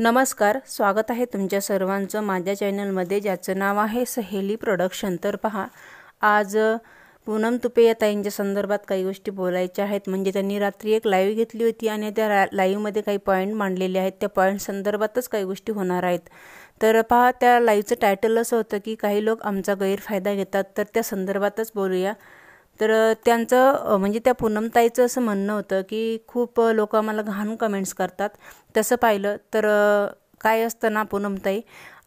नमस्कार स्वागत आहे तुमच्या सर्वांचं माझ्या चॅनलमध्ये ज्याचं नाव आहे सहेली प्रोडक्शन तर पहा आज पूनम तुपे या ताईंच्या संदर्भात काही गोष्टी बोलायच्या आहेत म्हणजे त्यांनी रात्री एक लाईव्ह घेतली होती आणि त्या रा लाईव्हमध्ये काही पॉईंट मांडलेले आहेत त्या पॉईंट संदर्भातच काही गोष्टी होणार आहेत तर पहा त्या लाईव्हचं टायटल असं होतं की काही लोक आमचा गैरफायदा घेतात तर त्या संदर्भातच बोलूया तर त्यांचं म्हणजे त्या पूनमताईचं असं म्हणणं होतं की खूप लोक आम्हाला घाण कमेंट्स करतात तसं पाहिलं तर काय असतं ना पूनमताई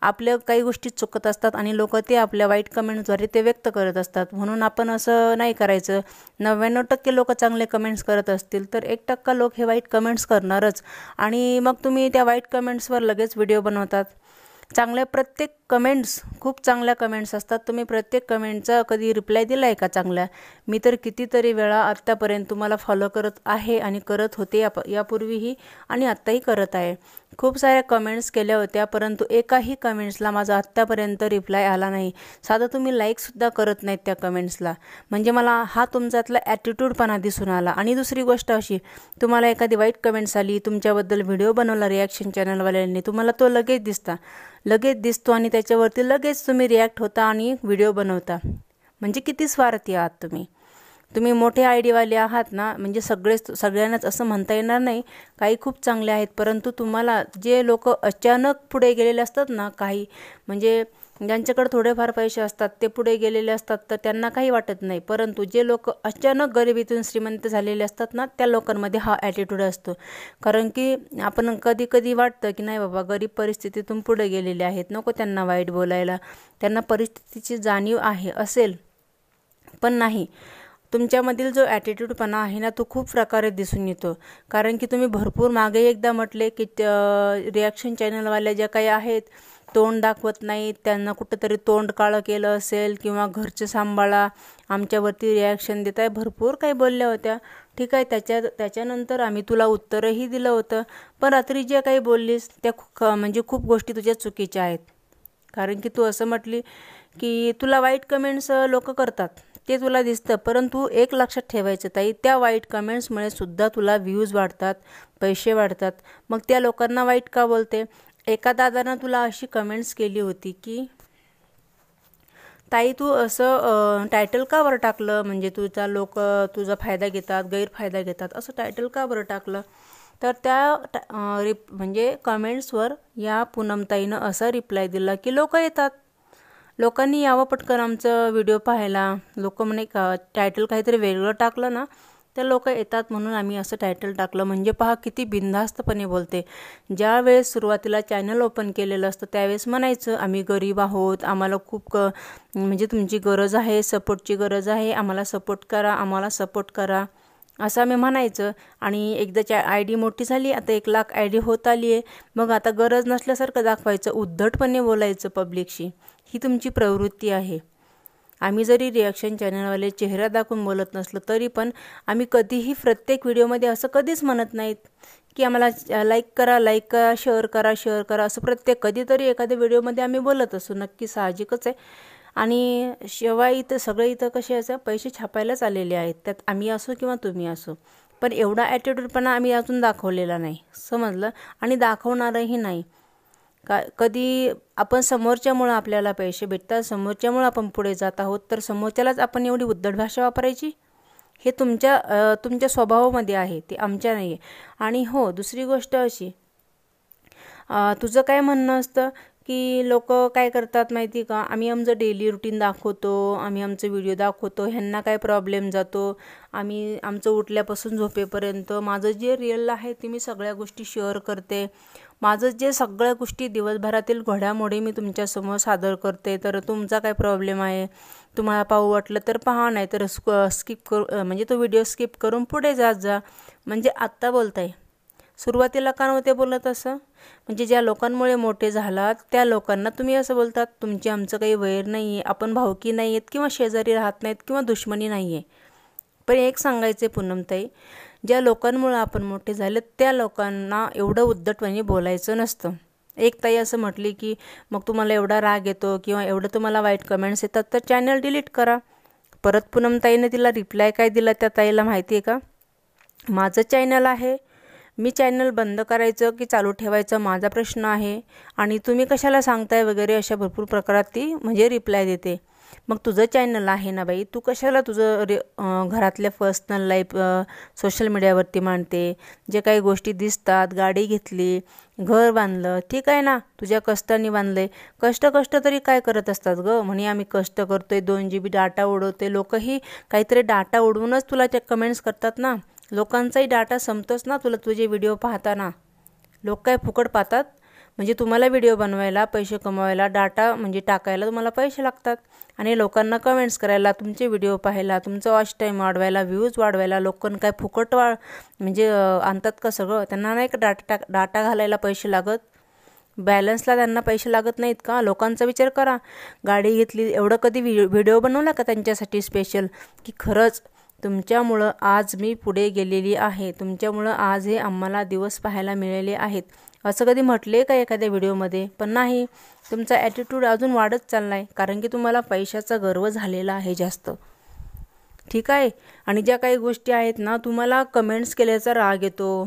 आपल्या काही गोष्टी चुकत असतात आणि लोक ते आपल्या वाईट कमेंट्सद्वारे ते व्यक्त करत असतात म्हणून आपण असं नाही करायचं नव्याण्णव टक्के लोक चांगले कमेंट्स करत असतील तर एक टक्का लोक हे वाईट कमेंट्स करणारच आणि मग तुम्ही त्या वाईट कमेंट्सवर लगेच व्हिडिओ बनवतात चांगल्या प्रत्येक कमेंट्स खूप चांगल्या कमेंट्स असतात तुम्ही प्रत्येक कमेंटचा कधी रिप्लाय दिला आहे का चांगल्या मी तर कितीतरी वेळा आत्तापर्यंत तुम्हाला फॉलो करत आहे आणि करत होते या यापूर्वीही आणि आत्ताही करत आहे खूप साऱ्या कमेंट्स केल्या होत्या परंतु एकाही कमेंट्सला माझा आत्तापर्यंत रिप्लाय आला नाही साधा तुम्ही लाईकसुद्धा करत नाहीत त्या कमेंट्सला म्हणजे मला हा तुमच्यातला ॲटिट्यूडपणा दिसून आला आणि दुसरी गोष्ट अशी तुम्हाला एखादी वाईट कमेंट्स आली तुमच्याबद्दल व्हिडिओ बनवला रिॲक्शन चॅनलवाल्यांनी तुम्हाला तो लगेच दिसता लगेच दिसतो आणि त्या त्याच्यावरती लगेच तुम्ही रिॲक्ट होता आणि व्हिडिओ बनवता म्हणजे किती स्वार्थी आहात तुम्ही तुम्ही मोठे आयडीवाले आहात ना म्हणजे सगळेच सगळ्यांनाच असं म्हणता येणार नाही काही खूप चांगले आहेत परंतु तुम्हाला जे लोक अचानक पुढे गेलेले असतात ना काही म्हणजे ज्यांच्याकडे थोडेफार पैसे असतात ते पुढे गेलेले असतात तर त्यांना काही वाटत नाही परंतु जे लोक अचानक गरिबीतून श्रीमंत झालेले असतात ना त्या लोकांमध्ये हा ॲटिट्यूड असतो कारण की आपण कधी कधी वाटतं की नाही बाबा गरीब परिस्थितीतून पुढे गेलेले आहेत नको त्यांना वाईट बोलायला त्यांना परिस्थितीची जाणीव आहे असेल पण नाही तुमच्यामधील जो ॲटिट्यूडपणा आहे ना तो खूप प्रकारे दिसून येतो कारण की तुम्ही भरपूर मागे एकदा म्हटले की रिॲक्शन चॅनलवाल्या ज्या काही आहेत तोंड दाखवत नाहीत त्यांना कुठंतरी तोंड काळं केलं असेल किंवा घरचं सांभाळा आमच्यावरती रिॲक्शन देत आहे भरपूर काही बोलल्या होत्या ठीक आहे त्याच्या त्याच्यानंतर आम्ही तुला उत्तरही दिलं होतं पण रात्री ज्या काही बोललीस त्या म्हणजे खूप गोष्टी तुझ्या चुकीच्या आहेत कारण की तू असं म्हटली की तुला वाईट कमेंट्स लोक करतात ते तुला दिसतं परंतु एक लक्षात ठेवायचं ताई त्या वाईट कमेंट्समुळे सुद्धा तुला व्ह्यूज वाढतात पैसे वाढतात मग त्या लोकांना वाईट का बोलते एका दादानं तुला अशी कमेंट्स केली होती की ताई तू असं टायटल का बरं टाकलं म्हणजे तुझा लोक तुझा फायदा घेतात गैरफायदा घेतात असं टायटल का बरं टाकलं तर त्या रिप म्हणजे कमेंट्सवर या पूनमताईनं असा रिप्लाय दिला की लोक येतात लोकांनी यावं पटकन आमचं व्हिडिओ पाहायला लोक म्हणे का टायटल काहीतरी वेगळं टाकलं ना ते लोक येतात म्हणून आम्ही असं टायटल टाकलं म्हणजे पहा किती बिनधास्तपणे बोलते ज्या वेळेस सुरुवातीला चॅनल ओपन केलेलं असतं त्यावेळेस म्हणायचं आम्ही गरीब आहोत आम्हाला खूप क म्हणजे तुमची गरज आहे सपोर्टची गरज आहे आम्हाला सपोर्ट करा आम्हाला सपोर्ट करा असं आम्ही म्हणायचं आणि एकदा चॅ आय डी मोठी झाली आता एक लाख आय डी होत आली आहे मग आता गरज नसल्यासारखं दाखवायचं उद्धटपणे बोलायचं पब्लिकशी ही तुमची प्रवृत्ती आहे आम्ही जरी रिॲक्शन चॅनलवाले चेहरा दाखवून बोलत नसलो तरी पण आम्ही कधीही प्रत्येक व्हिडिओमध्ये असं कधीच म्हणत नाहीत की आम्हाला लाईक करा लाईक करा शेअर करा शेअर करा असं प्रत्येक कधीतरी एखाद्या व्हिडिओमध्ये आम्ही बोलत असू नक्की साहजिकच आहे आणि शिवाय इथं सगळे इथं कसे असं पैसे छापायलाच आलेले आहेत त्यात आम्ही असो किंवा तुम्ही असो पण एवढा ॲटिट्यूडपणा आम्ही अजून दाखवलेला नाही समजलं आणि दाखवणारही नाही का कधी आपण समोरच्यामुळं आपल्याला पैसे भेटतात समोरच्यामुळं आपण पुढे जात आहोत तर समोरच्यालाच आपण एवढी उद्धट भाषा वापरायची हे तुमच्या तुमच्या स्वभावामध्ये आहे ते आमच्या नाही आहे आणि हो दुसरी गोष्ट अशी तुझं काय म्हणणं असतं की लोक काय करतात माहिती का आम्ही आमचं डेली रुटीन दाखवतो आम्ही आमचे व्हिडिओ दाखवतो ह्यांना काय प्रॉब्लेम जातो आम्ही आमचं उठल्यापासून झोपेपर्यंत माझं जे रिअल आहे ते मी सगळ्या गोष्टी शेअर करते माझं जे सगळ्या गोष्टी दिवसभरातील घडामोडी मी तुमच्यासमोर सादर करते तर तुमचा काय प्रॉब्लेम आहे तुम्हाला पाहू वाटलं तर पहा नाही तर स्क स्किप करू म्हणजे तो व्हिडिओ स्किप करून पुढे जात जा म्हणजे आत्ता बोलताय सुरुवातीला का नव्हते बोलत असं म्हणजे ज्या लोकांमुळे मोठे झालात त्या लोकांना तुम्ही असं बोलतात तुमचे आमचं काही वैर नाही आहे आपण भावकी नाही आहेत किंवा शेजारी राहत नाहीत किंवा दुश्मनी नाही आहे पण एक सांगायचे पूनमताई ज्या लोकांमुळे आपण मोठे झाले त्या लोकांना एवढं उद्धटपणे बोलायचं नसतं एक ताई असं म्हटली की मग तुम्हाला एवढा राग येतो किंवा एवढं तुम्हाला वाईट कमेंट्स येतात तर चॅनल डिलीट करा परत पूनमताईने तिला रिप्लाय काय दिला त्या ताईला माहिती आहे का माझं चॅनल आहे मी चॅनल बंद करायचं की चालू ठेवायचं माझा प्रश्न आहे आणि तुम्ही कशाला सांगताय वगैरे अशा भरपूर प्रकारात ती म्हणजे रिप्लाय देते मग तुझं चॅनल आहे ना बाई तू कशाला तुझं रे घरातल्या पर्सनल लाईफ सोशल मीडियावरती मांडते जे काही गोष्टी दिसतात गाडी घेतली घर बांधलं ठीक आहे ना तुझ्या कष्टाने बांधलं कष्ट कष्ट तरी काय करत असतात ग म्हणे आम्ही कष्ट करतोय दोन जी बी डाटा उडवते लोकही काहीतरी डाटा उडवूनच तुला त्या कमेंट्स करतात ना लोकांचाही डाटा संपतोच ना तुला तुझे व्हिडिओ पाहताना लोक काय फुकट पाहतात म्हणजे तुम्हाला व्हिडिओ बनवायला पैसे कमवायला डाटा म्हणजे टाकायला तुम्हाला पैसे लागतात आणि लोकांना कमेंट्स करायला तुमचे व्हिडिओ पाहायला तुमचं वॉच टाईम वाढवायला व्ह्यूज वाढवायला लोकांना काय फुकट वा म्हणजे आणतात का सगळं त्यांना नाही का डाटा टाक डाटा घालायला पैसे लागत बॅलन्सला त्यांना पैसे लागत नाहीत का लोकांचा विचार करा गाडी घेतली एवढं कधी व्हिडिओ बनवला का त्यांच्यासाठी स्पेशल की खरंच तुमच्यामुळं आज मी पुढे गेलेली आहे तुमच्यामुळं आज हे आम्हाला दिवस पाहायला मिळाले आहेत असं कधी म्हटले का एखाद्या व्हिडिओमध्ये पण नाही तुमचा ॲटिट्यूड अजून वाढत चालला आहे कारण की तुम्हाला पैशाचा गर्व झालेला आहे जास्त ठीक आहे आणि ज्या काही गोष्टी आहेत ना तुम्हाला कमेंट्स केल्याचा राग येतो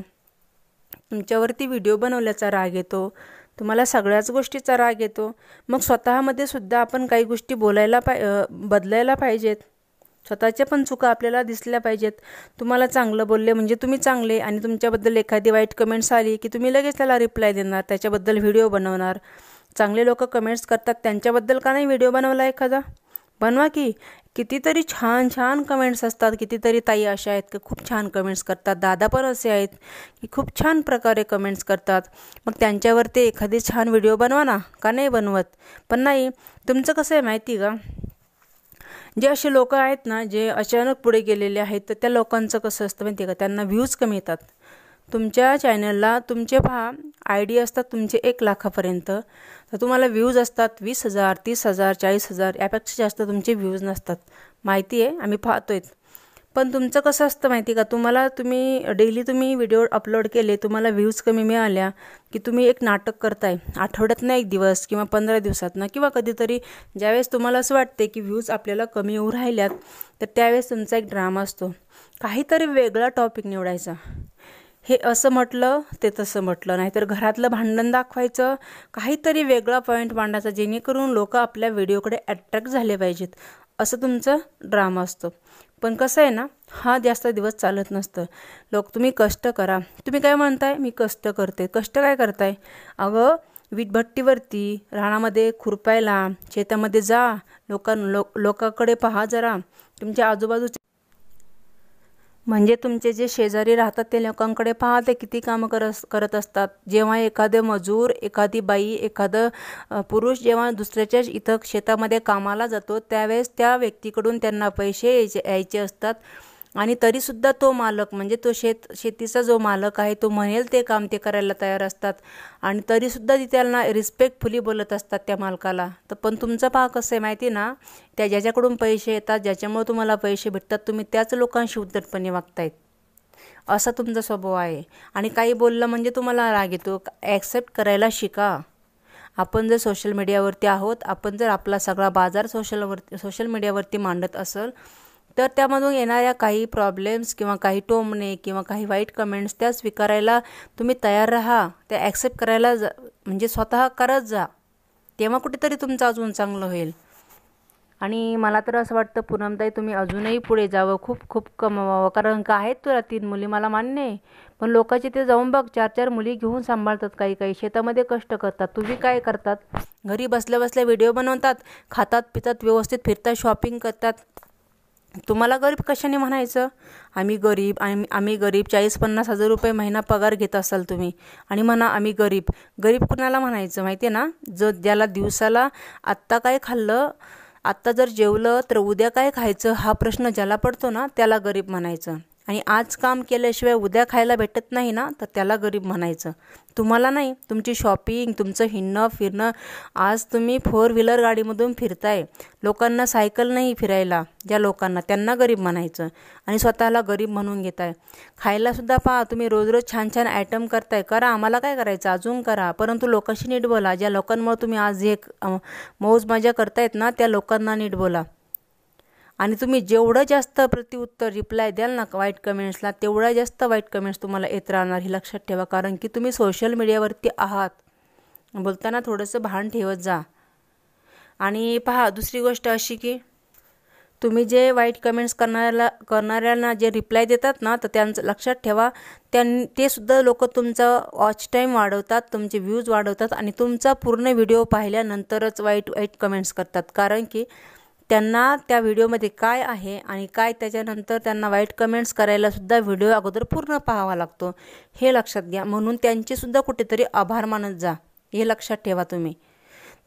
तुमच्यावरती व्हिडिओ बनवल्याचा राग येतो तुम्हाला सगळ्याच गोष्टीचा राग येतो मग स्वतःमध्ये सुद्धा आपण काही गोष्टी बोलायला पाय बदलायला पाहिजेत स्वतःच्या पण चुका आपल्याला दिसल्या पाहिजेत तुम्हाला चांगलं बोलले म्हणजे तुम्ही चांगले आणि तुमच्याबद्दल एखादी वाईट कमेंट्स आली की तुम्ही लगेच त्याला रिप्लाय देणार त्याच्याबद्दल व्हिडिओ बनवणार चांगले लोक कमेंट्स करतात त्यांच्याबद्दल का नाही व्हिडिओ बनवला एखादा बनवा की कितीतरी छान छान कमेंट्स असतात कितीतरी ताई अशा आहेत की खूप छान कमेंट्स करतात दादा पण असे आहेत की खूप छान प्रकारे कमेंट्स करतात मग त्यांच्यावरती एखादी छान व्हिडिओ बनवा ना का नाही बनवत पण नाही तुमचं कसं आहे माहिती का जे असे लोक आहेत ना जे अचानक पुढे गेलेले आहेत तर त्या लोकांचं कसं असतं माहिती का त्यांना व्ह्यूज कमी येतात तुमच्या चॅनलला तुमचे पहा आय डी असतात तुमचे एक लाखापर्यंत तर तुम्हाला व्ह्यूज असतात वीस हजार तीस हजार चाळीस हजार यापेक्षा जास्त तुमचे व्ह्यूज नसतात माहिती आहे आम्ही पाहतोय पण तुमचं कसं असतं माहिती का तुम्हाला तुम्ही डेली तुम्ही व्हिडिओ अपलोड केले तुम्हाला व्ह्यूज कमी मिळाल्या की तुम्ही एक नाटक करताय आठवड्यातनं एक दिवस किंवा पंधरा दिवसातनं किंवा कधीतरी ज्यावेळेस तुम्हाला असं वाटते की व्ह्यूज आपल्याला कमी होऊ राहिल्यात तर त्यावेळेस तुमचा एक ड्रामा असतो काहीतरी वेगळा टॉपिक निवडायचा हे असं म्हटलं ते तसं म्हटलं नाहीतर घरातलं भांडण दाखवायचं काहीतरी वेगळा पॉईंट मांडायचा जेणेकरून लोक आपल्या व्हिडिओकडे अट्रॅक्ट झाले पाहिजेत असं तुमचं ड्रामा असतो पण कसं आहे ना हा जास्त दिवस चालत नसतं लोक तुम्ही कष्ट करा तुम्ही काय म्हणताय मी कष्ट करते कष्ट काय करताय अगं वीटभट्टीवरती रानामध्ये खुरपायला शेतामध्ये जा लोकां लो लोकाकडे पहा जरा तुमच्या आजूबाजूचे म्हणजे तुमचे जे शेजारी राहतात ते लोकांकडे पहा ते किती कामं करत करत असतात जेव्हा एखादं मजूर एखादी बाई एखादं पुरुष जेव्हा दुसऱ्याच्या इथं शेतामध्ये कामाला जातो त्यावेळेस त्या व्यक्तीकडून त्यांना पैसे यायचे यायचे असतात आणि तरीसुद्धा तो मालक म्हणजे तो शेत शेतीचा जो मालक आहे तो म्हणेल ते काम ते करायला तयार असतात आणि तरीसुद्धा ती त्यांना रिस्पेक्टफुली बोलत असतात त्या मालकाला तर पण तुमचा पहा कसं आहे माहिती ना त्या ज्याच्याकडून पैसे येतात ज्याच्यामुळे तुम्हाला पैसे भेटतात तुम्ही त्याच लोकांशी उद्धटपणे वागतायत असा तुमचा स्वभाव आहे आणि काही बोललं म्हणजे तुम्हाला राग येतो ॲक्सेप्ट करायला शिका आपण जर सोशल मीडियावरती आहोत आपण जर आपला सगळा बाजार सोशलवर सोशल मीडियावरती मांडत असेल तर त्यामधून येणाऱ्या काही प्रॉब्लेम्स किंवा काही टोमणे किंवा काही वाईट कमेंट्स त्या स्वीकारायला तुम्ही तयार राहा त्या ॲक्सेप्ट करायला जा म्हणजे स्वतः करत जा तेव्हा कुठेतरी तुमचं अजून चांगलं होईल आणि मला तर असं वाटतं पूनमताई तुम्ही अजूनही पुढे जावं खूप खूप कमवावं कारण का आहेत तुला तीन मुली मला मान्य आहे पण लोकांचे ते जाऊन बघ चार चार मुली घेऊन सांभाळतात काही काही शेतामध्ये कष्ट करतात तुम्ही काय करतात घरी बसल्या बसल्या व्हिडिओ बनवतात खातात पितात व्यवस्थित फिरतात शॉपिंग करतात तुम्हाला गरीब कशाने म्हणायचं आम्ही गरीब आम्ही आम्ही गरीब चाळीस पन्नास हजार रुपये महिना पगार घेत असाल तुम्ही आणि म्हणा आम्ही गरीब गरीब कुणाला म्हणायचं माहिती आहे ना जो ज्याला दिवसाला आत्ता काय खाल्लं आत्ता जर जेवलं तर उद्या काय खायचं हा प्रश्न ज्याला पडतो ना त्याला गरीब म्हणायचं आणि आज काम केल्याशिवाय उद्या खायला भेटत नाही ना तर त्याला गरीब म्हणायचं तुम्हाला नाही तुमची शॉपिंग तुमचं हिंडणं फिरणं आज तुम्ही फोर व्हीलर गाडीमधून फिरताय लोकांना सायकल नाही फिरायला ज्या लोकांना त्यांना गरीब म्हणायचं आणि स्वतःला गरीब म्हणून घेताय खायलासुद्धा पहा तुम्ही रोज रोज छान छान आयटम करताय करा आम्हाला काय करायचं अजून करा परंतु लोकांशी नीट बोला ज्या लोकांमुळे तुम्ही आज हे मौज मजा करतायत ना त्या लोकांना नीट बोला आणि तुम्ही जेवढं जास्त प्रतिउत्तर रिप्लाय द्याल ना वाईट कमेंट्सला तेवढ्या जास्त वाईट कमेंट्स तुम्हाला येत राहणार हे लक्षात ठेवा कारण की तुम्ही सोशल मीडियावरती आहात बोलताना थोडंसं भान ठेवत जा आणि पहा दुसरी गोष्ट अशी की तुम्ही जे वाईट कमेंट्स करणाऱ्याला करणाऱ्यांना जे रिप्लाय देतात ना तर त्यांचं लक्षात ठेवा त्यां ते सुद्धा लोक तुमचा वॉच टाईम वाढवतात तुमचे व्ह्यूज वाढवतात आणि तुमचा पूर्ण व्हिडिओ पाहिल्यानंतरच वाईट वाईट कमेंट्स करतात कारण की त्यांना त्या व्हिडिओमध्ये काय आहे आणि काय त्याच्यानंतर त्यांना वाईट कमेंट्स करायलासुद्धा व्हिडिओ अगोदर पूर्ण पाहावा लागतो हे लक्षात घ्या म्हणून त्यांचेसुद्धा कुठेतरी आभार मानत जा हे लक्षात ठेवा तुम्ही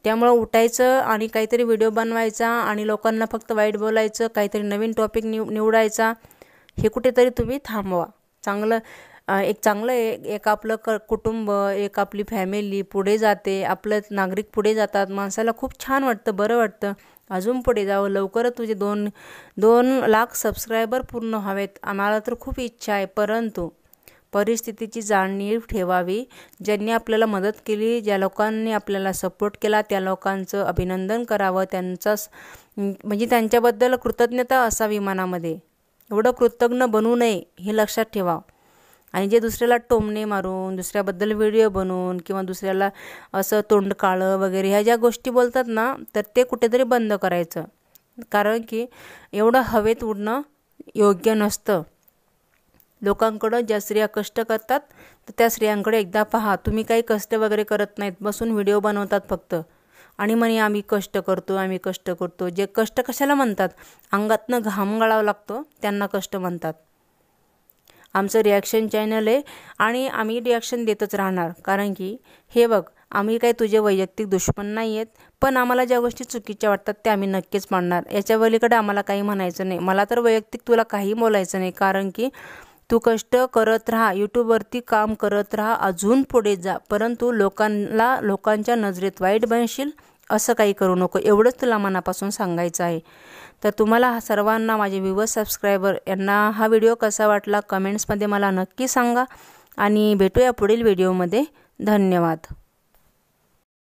त्यामुळं उठायचं आणि काहीतरी व्हिडिओ बनवायचा आणि लोकांना फक्त वाईट बोलायचं काहीतरी नवीन टॉपिक निव निवडायचा हे कुठेतरी तुम्ही थांबवा चांगलं एक चांगलं एक एक आपलं क कुटुंब एक आपली फॅमिली पुढे जाते आपलं नागरिक पुढे जातात माणसाला खूप छान वाटतं बरं वाटतं अजून पुढे जावं लवकरच तुझे दोन दोन लाख सबस्क्रायबर पूर्ण हवेत आम्हाला तर खूप इच्छा आहे परंतु परिस्थितीची जाणीव ठेवावी ज्यांनी आपल्याला मदत केली ज्या लोकांनी आपल्याला सपोर्ट केला त्या लोकांचं अभिनंदन करावं त्यांचा म्हणजे त्यांच्याबद्दल कृतज्ञता असावी मनामध्ये एवढं कृतज्ञ बनू नये हे लक्षात ठेवा आणि जे दुसऱ्याला टोमणे मारून दुसऱ्याबद्दल व्हिडिओ बनवून किंवा दुसऱ्याला असं तोंड काळं वगैरे ह्या ज्या गोष्टी बोलतात ना तर ते कुठेतरी बंद करायचं कारण की एवढं हवेत उडणं योग्य नसतं लोकांकडं ज्या स्त्रिया कष्ट करतात तर त्या स्त्रियांकडे एकदा पहा तुम्ही काही कष्ट वगैरे करत नाहीत बसून व्हिडिओ बनवतात फक्त आणि म्हणे आम्ही कष्ट करतो आम्ही कष्ट करतो जे कष्ट कशाला म्हणतात अंगातनं घाम गाळावा लागतो त्यांना कष्ट म्हणतात आमचं रिॲक्शन चॅनल आहे आणि आम्ही रिॲक्शन देतच राहणार कारण की हे बघ आम्ही काही तुझे वैयक्तिक दुश्मन नाही आहेत पण आम्हाला ज्या गोष्टी चुकीच्या वाटतात त्या आम्ही नक्कीच मांडणार याच्या वलीकडे आम्हाला काही म्हणायचं नाही मला तर वैयक्तिक तुला काही बोलायचं नाही कारण की तू कष्ट करत राहा यूट्यूबवरती काम करत राहा अजून पुढे जा परंतु लोकांना लोकांच्या नजरेत वाईट बनशील असं काही करू नको एवढंच तुला मनापासून सांगायचं आहे तर तुम्हाला सर्वांना माझे व्हिव सबस्क्रायबर यांना हा व्हिडिओ कसा वाटला कमेंट्समध्ये मला नक्की सांगा आणि भेटूया पुढील व्हिडिओमध्ये धन्यवाद